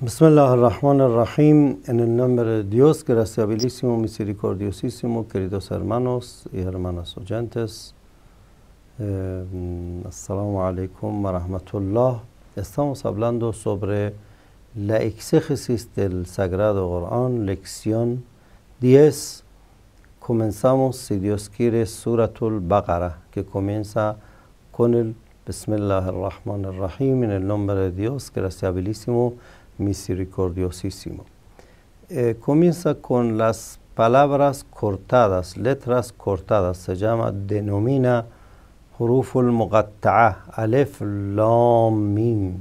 Bismillah ar-Rahman ar-Rahim, en el nombre de Dios, graciabilísimo, misericordiosísimo, queridos hermanos y hermanas oyentes. Eh, alaikum wa rahmatullah. Estamos hablando sobre la exégesis del Sagrado Corán, lección 10. Comenzamos, si Dios quiere, Suratul Baqarah, que comienza con el Bismillah ar-Rahman ar-Rahim, en el nombre de Dios, graciabilísimo, misericordiosísimo. Eh, comienza con las palabras cortadas, letras cortadas, se llama, denomina huruful muqatta'a, alef, lam, mim.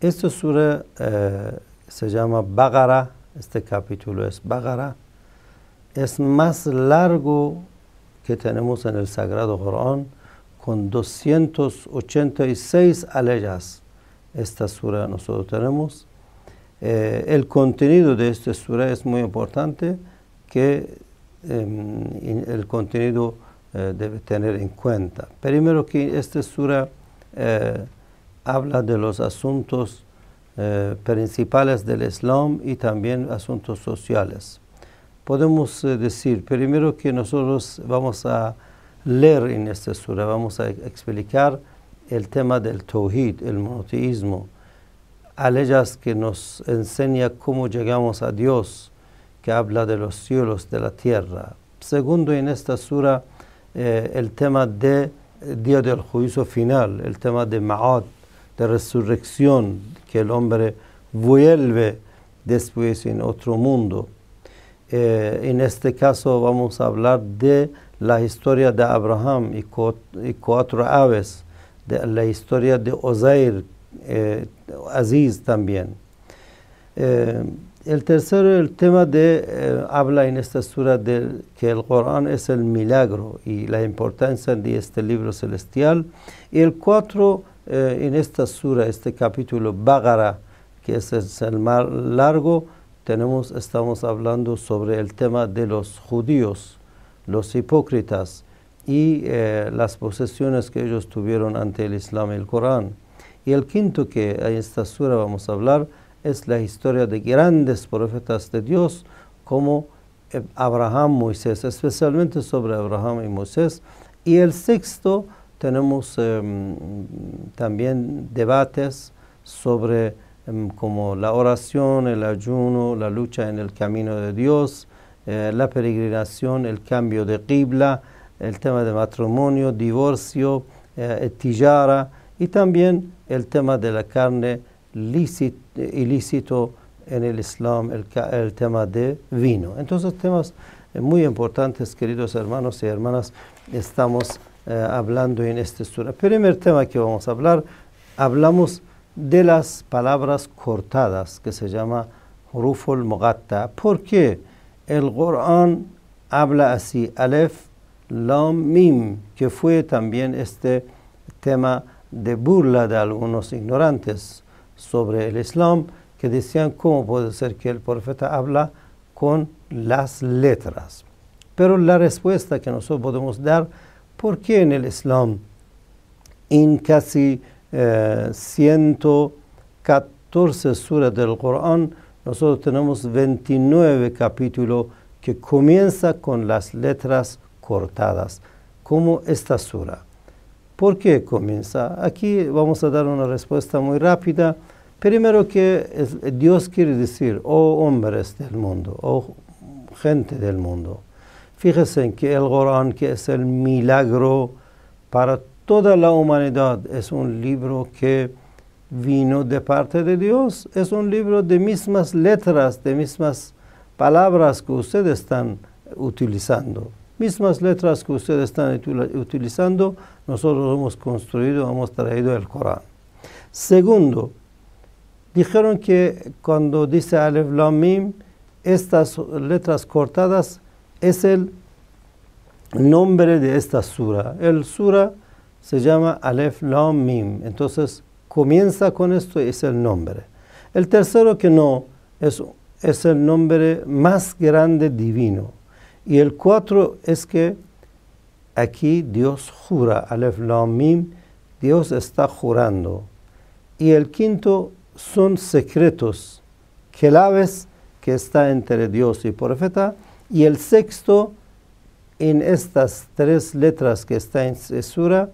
Esta sura eh, se llama Bagara, este capítulo es Bagara, es más largo que tenemos en el Sagrado Corán, con 286 aleyas esta sura nosotros tenemos. Eh, el contenido de esta sura es muy importante, que em, el contenido eh, debe tener en cuenta. Primero que esta sura eh, habla de los asuntos principales del Islam y también asuntos sociales. Podemos decir primero que nosotros vamos a leer en esta sura, vamos a explicar el tema del Tawhid, el monoteísmo, a que nos enseña cómo llegamos a Dios, que habla de los cielos, de la tierra. Segundo, en esta sura, eh, el tema de eh, día del juicio final, el tema de Ma'ad, de resurrección, que el hombre vuelve después en otro mundo. Eh, en este caso vamos a hablar de la historia de Abraham y cuatro aves de la historia de Ozair eh, Aziz también. Eh, el tercero, el tema de, eh, habla en esta sura de que el Corán es el milagro y la importancia de este libro celestial. Y el cuatro, en esta sura, este capítulo, Bagara, que es el, más largo, estamos hablando sobre el tema de los judíos, los hipócritas y eh, las posesiones que ellos tuvieron ante el Islam y el Corán. Y el quinto que en esta sura vamos a hablar es la historia de grandes profetas de Dios como eh, Abraham, Moisés, especialmente sobre Abraham y Moisés. Y el sexto tenemos em, también debates sobre em, como la oración, el ayuno, la lucha en el camino de Dios, eh, la peregrinación, el cambio de Qibla, el tema de matrimonio, divorcio, eh, tijara y también el tema de la carne ilícito en el Islam, el, tema de vino. Entonces temas eh, muy importantes, queridos hermanos y hermanas, estamos eh, hablando en este sur. El primer tema que vamos a hablar, hablamos de las palabras cortadas que se llama ruful mogatta. ¿Por qué el Corán habla así? Aleph que fue también este tema de burla de algunos ignorantes sobre el Islam, que decían cómo puede ser que el profeta habla con las letras. Pero la respuesta que nosotros podemos dar, ¿por qué en el Islam, en casi 114 eh, suras del Corán, nosotros tenemos 29 capítulos que comienza con las letras cortadas, como esta sura. ¿Por qué comienza? Aquí vamos a dar una respuesta muy rápida. Primero que Dios quiere decir, oh hombres del mundo, oh gente del mundo. Fíjense que el Corán, que es el milagro para toda la humanidad, es un libro que vino de parte de Dios. Es un libro de mismas letras, de mismas palabras que ustedes están utilizando mismas letras que ustedes están utilizando, nosotros hemos construido, hemos traído el Corán. Segundo, dijeron que cuando dice Alef, Lam Mim, estas letras cortadas es el nombre de esta sura. El sura se llama Aleph Lam Mim. Entonces comienza con esto y es el nombre. El tercero que no es el nombre más grande divino. Y el cuatro es que aquí Dios jura, Aleph Lamim, Dios está jurando. Y el quinto son secretos, claves que está entre Dios y profeta. Y el sexto, en estas tres letras que está en cesura,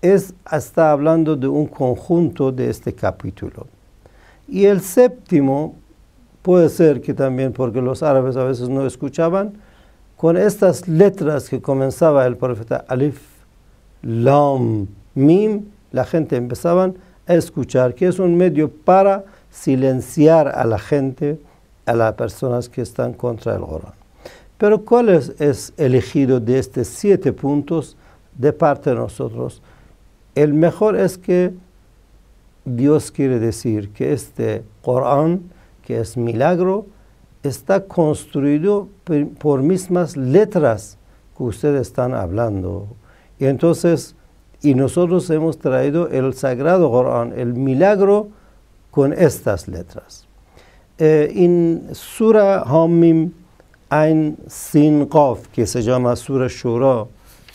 es, está hablando de un conjunto de este capítulo. Y el séptimo Puede ser que también porque los árabes a veces no escuchaban, con estas letras que comenzaba el profeta Alif, Lam, Mim, la gente empezaba a escuchar, que es un medio para silenciar a la gente, a las personas que están contra el Corán. Pero ¿cuál es, el elegido de estos siete puntos de parte de nosotros? El mejor es que Dios quiere decir que este Corán que es milagro, está construido por mismas letras que ustedes están hablando. Y entonces, y nosotros hemos traído el sagrado Corán, el milagro, con estas letras. Eh, en Surah Hamim Ain Sin Qaf, que se llama Sura Shura,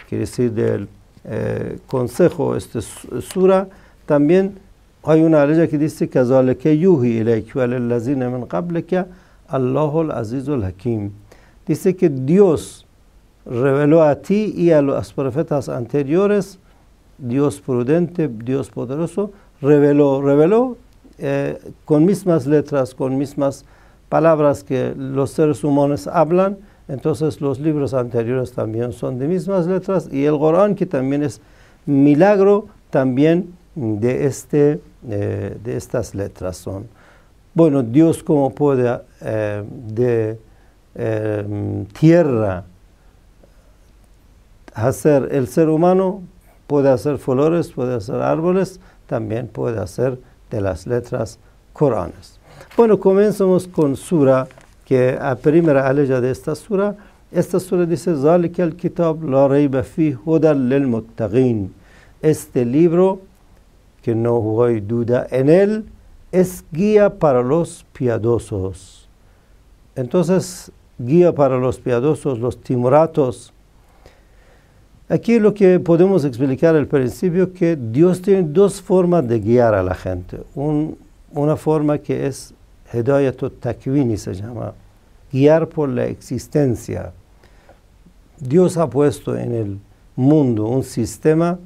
que decir del eh, consejo, este Sura, también hay una ley que dice que Dice que Dios reveló a ti y a los profetas anteriores, Dios prudente, Dios poderoso, reveló, reveló eh, con mismas letras, con mismas palabras que los seres humanos hablan, entonces los libros anteriores también son de mismas letras y el Corán, que también es milagro, también de este eh, de estas letras son, bueno, Dios como puede eh, de em, tierra hacer el ser humano, puede hacer flores, puede hacer árboles, también puede hacer de las letras coranes. Bueno, comenzamos con sura, que a primera aleja de esta sura, esta sura dice, kitab la fi Este libro que no hay duda en él, es guía para los piadosos. Entonces, guía para los piadosos, los timoratos. Aquí lo que podemos explicar al principio que Dios tiene dos formas de guiar a la gente. una forma que es se llama, guiar por la existencia. Dios ha puesto en el mundo un sistema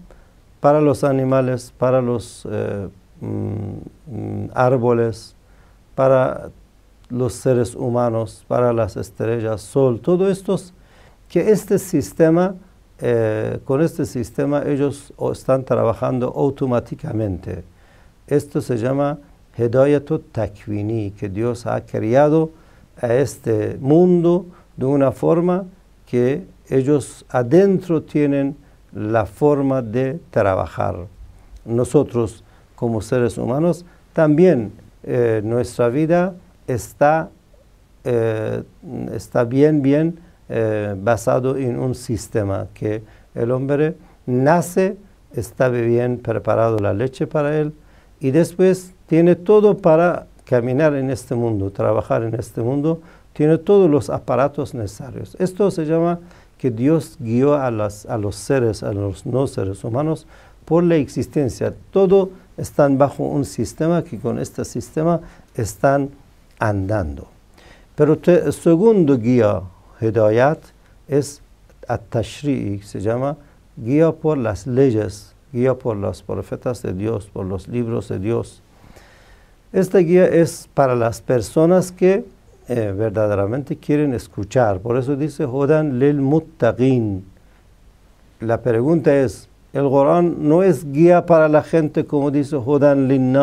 para los animales, para los eh, mm, árboles, para los seres humanos, para las estrellas, sol, todo esto, que este sistema, eh, con este sistema ellos están trabajando automáticamente. Esto se llama Hedayato Takwini, que Dios ha creado a este mundo de una forma que ellos adentro tienen la forma de trabajar. Nosotros como seres humanos también eh, nuestra vida está, eh, está bien, bien eh, basado en un sistema que el hombre nace, está bien preparado la leche para él y después tiene todo para caminar en este mundo, trabajar en este mundo, tiene todos los aparatos necesarios. Esto se llama que Dios guió a, a los seres, a los no seres humanos, por la existencia. Todo están bajo un sistema que con este sistema están andando. Pero el segundo guía, Hedayat, es Atashri, se llama guía por las leyes, guía por los profetas de Dios, por los libros de Dios. Esta guía es para las personas que eh, verdaderamente quieren escuchar. Por eso dice Jodan lil muttaqin. La pregunta es, el Corán no es guía para la gente como dice Jodan lil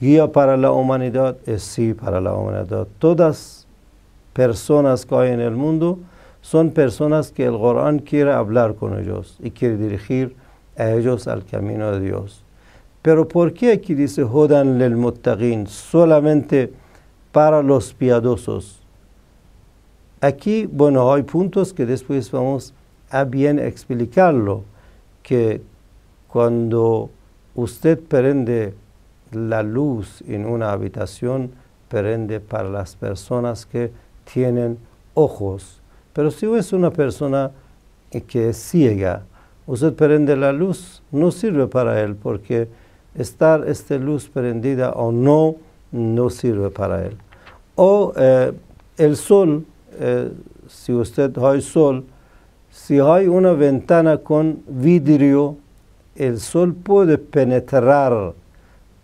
guía para la humanidad, es eh, sí para la humanidad. Todas personas que hay en el mundo son personas que el Corán quiere hablar con ellos y quiere dirigir a ellos al camino de Dios. Pero ¿por qué aquí dice Jodan lil muttaqin? Solamente para los piadosos. Aquí, bueno, hay puntos que después vamos a bien explicarlo, que cuando usted prende la luz en una habitación, prende para las personas que tienen ojos. Pero si es una persona que es ciega, usted prende la luz, no sirve para él, porque estar esta luz prendida o no, no sirve para él. O eh, el sol, eh, si usted hay sol, si hay una ventana con vidrio, el sol puede penetrar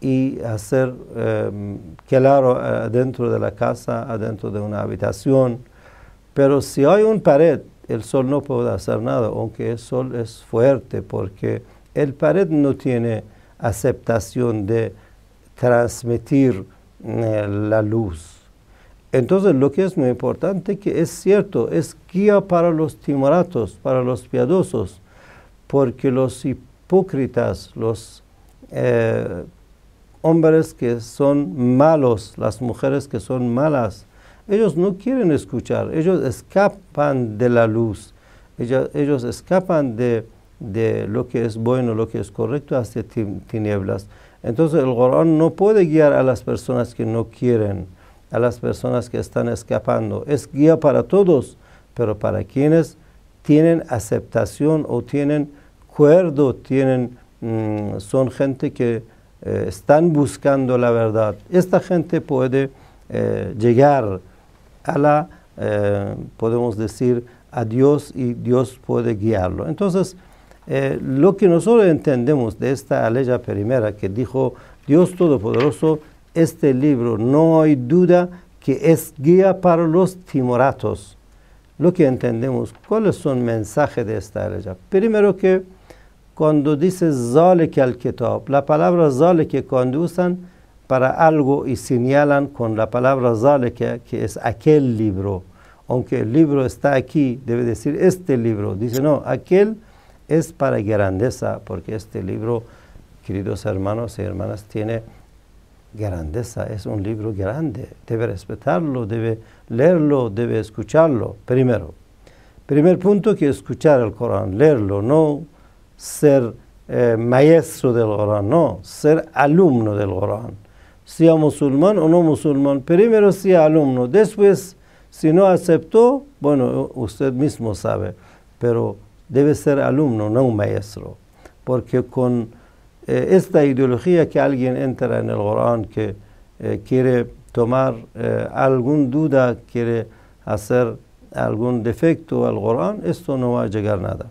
y hacer em, eh, claro adentro de la casa, adentro de una habitación. Pero si hay una pared, el sol no puede hacer nada, aunque el sol es fuerte, porque el pared no tiene aceptación de transmitir eh, la luz. Entonces lo que es muy importante que es cierto, es guía para los timoratos, para los piadosos, porque los hipócritas, los eh, hombres que son malos, las mujeres que son malas, ellos no quieren escuchar, ellos escapan de la luz, ellos, escapan de, de, lo que es bueno, lo que es correcto hacia tinieblas. Entonces el Corán no puede guiar a las personas que no quieren, a las personas que están escapando. Es guía para todos, pero para quienes tienen aceptación o tienen cuerdo, tienen, mm, son gente que eh, están buscando la verdad. Esta gente puede eh, llegar a la, eh, podemos decir, a Dios y Dios puede guiarlo. Entonces, eh, lo que nosotros entendemos de esta ley primera que dijo Dios Todopoderoso, este libro no hay duda que es guía para los timoratos. Lo que entendemos, ¿cuáles son mensajes de esta ley? Primero que cuando dice Zalek al Kitab, la palabra Zalek que conducen para algo y señalan con la palabra Zalek que es aquel libro. Aunque el libro está aquí, debe decir este libro. Dice, no, aquel es para grandeza, porque este libro, queridos hermanos y hermanas, tiene grandeza, es un libro grande, debe respetarlo, debe leerlo, debe escucharlo, primero. Primer punto que escuchar el Corán, leerlo, no ser eh, maestro del Corán, no, ser alumno del Corán. Sea musulmán o no musulmán, primero sea alumno, después, si no aceptó, bueno, usted mismo sabe, pero debe ser alumno, no un maestro, porque con eh, esta ideología que alguien entra en el Corán, que eh, quiere tomar alguna eh, algún duda, quiere hacer algún defecto al Corán, esto no va a llegar a nada.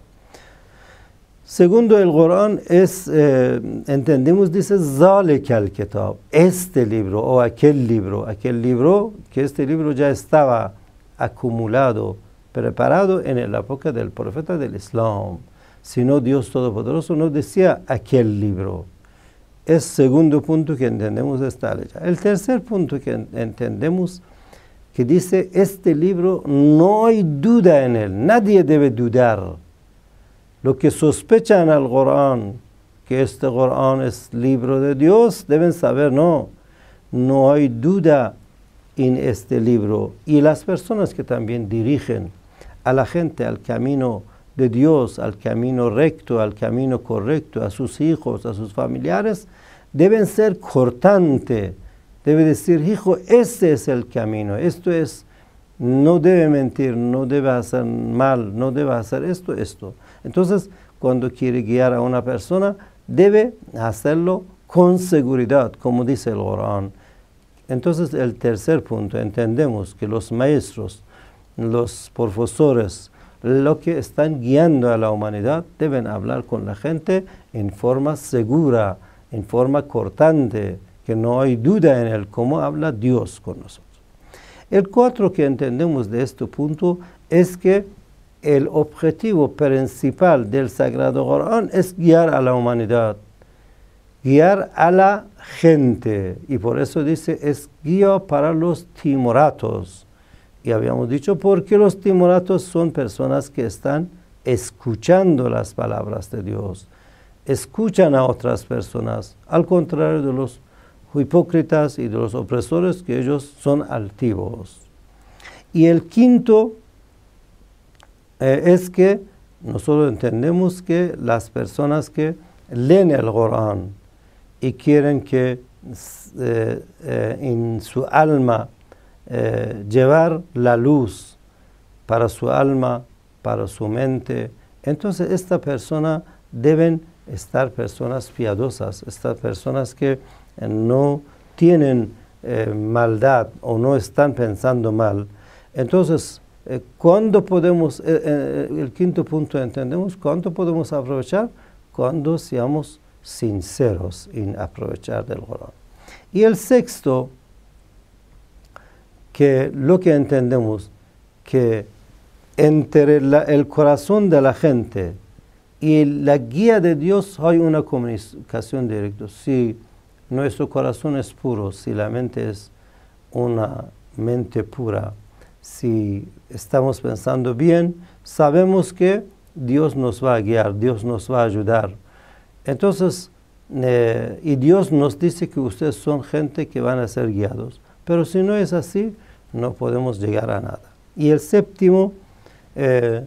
Segundo, el Corán es, entendemos, dice Zale Kitab, este libro o aquel libro, aquel libro, que este libro ya estaba acumulado preparado en la época del profeta del Islam. Sino Dios Todopoderoso no decía aquel libro. Es segundo punto que entendemos esta ley. El tercer punto que entendemos que dice, este libro no hay duda en él, nadie debe dudar. lo que sospechan al Corán, que este Corán es libro de Dios, deben saber, no, no hay duda en este libro. Y las personas que también dirigen a la gente al camino de Dios, al camino recto, al camino correcto, a sus hijos, a sus familiares, deben ser cortante. Debe decir, hijo, este es el camino, esto es, no debe mentir, no debe hacer mal, no debe hacer esto, esto. Entonces, cuando quiere guiar a una persona, debe hacerlo con seguridad, como dice el Corán. Entonces, el tercer punto, entendemos que los maestros los profesores, lo que están guiando a la humanidad, deben hablar con la gente en forma segura, en forma cortante, que no hay duda en el cómo habla Dios con nosotros. El cuatro que entendemos de este punto es que el objetivo principal del Sagrado Corán es guiar a la humanidad, guiar a la gente. Y por eso dice, es guía para los timoratos y habíamos dicho, porque los timoratos son personas que están escuchando las palabras de Dios, escuchan a otras personas, al contrario de los hipócritas y de los opresores, que ellos son altivos. Y el quinto eh, es que nosotros entendemos que las personas que leen el Corán y quieren que eh, eh, en su alma eh, llevar la luz para su alma, para su mente. Entonces esta persona deben estar personas piadosas, estas personas que eh, no tienen eh, maldad o no están pensando mal. Entonces, eh, ¿cuándo podemos, el quinto punto entendemos, cuándo podemos aprovechar? Cuando seamos sinceros en aprovechar del dolor Y el sexto, que lo que entendemos que entre el corazón de la gente y la guía de Dios hay una comunicación directa. Si nuestro corazón es puro, si la mente es una mente pura, si estamos pensando bien, sabemos que Dios nos va a guiar, Dios nos va a ayudar. Entonces, eh, y Dios nos dice que ustedes son gente que van a ser guiados. Pero si no es así, no podemos llegar a nada. Y el séptimo, eh,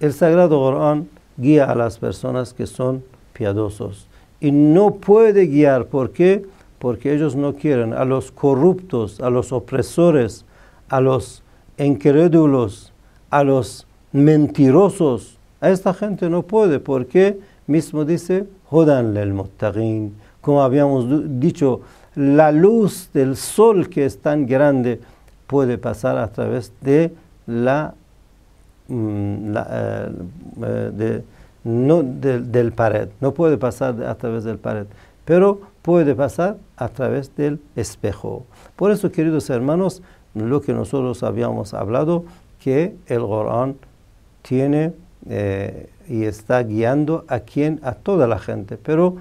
el Sagrado Corán guía a las personas que son piadosos. Y no puede guiar, ¿por qué? Porque ellos no quieren a los corruptos, a los opresores, a los incrédulos, a los mentirosos. A esta gente no puede, porque mismo dice, jodan el muttaqin, como habíamos dicho la luz del sol que es tan grande puede pasar a través de la, mm, eh, eh, del pared, no puede pasar a través del pared, pero puede pasar a través del espejo. Por eso, queridos hermanos, lo que nosotros habíamos hablado, que el Corán tiene eh, y está guiando a quien, a toda la gente, pero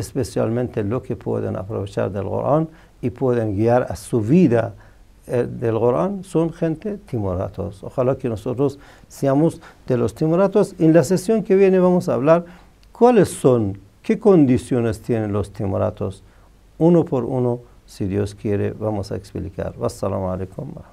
especialmente lo que pueden aprovechar del Corán y pueden guiar a su vida eh, del Corán son gente timoratos. Ojalá que nosotros seamos de los timoratos. En la sesión que viene vamos a hablar cuáles son, qué condiciones tienen los timoratos. Uno por uno, si Dios quiere, vamos a explicar. Wassalamu alaikum.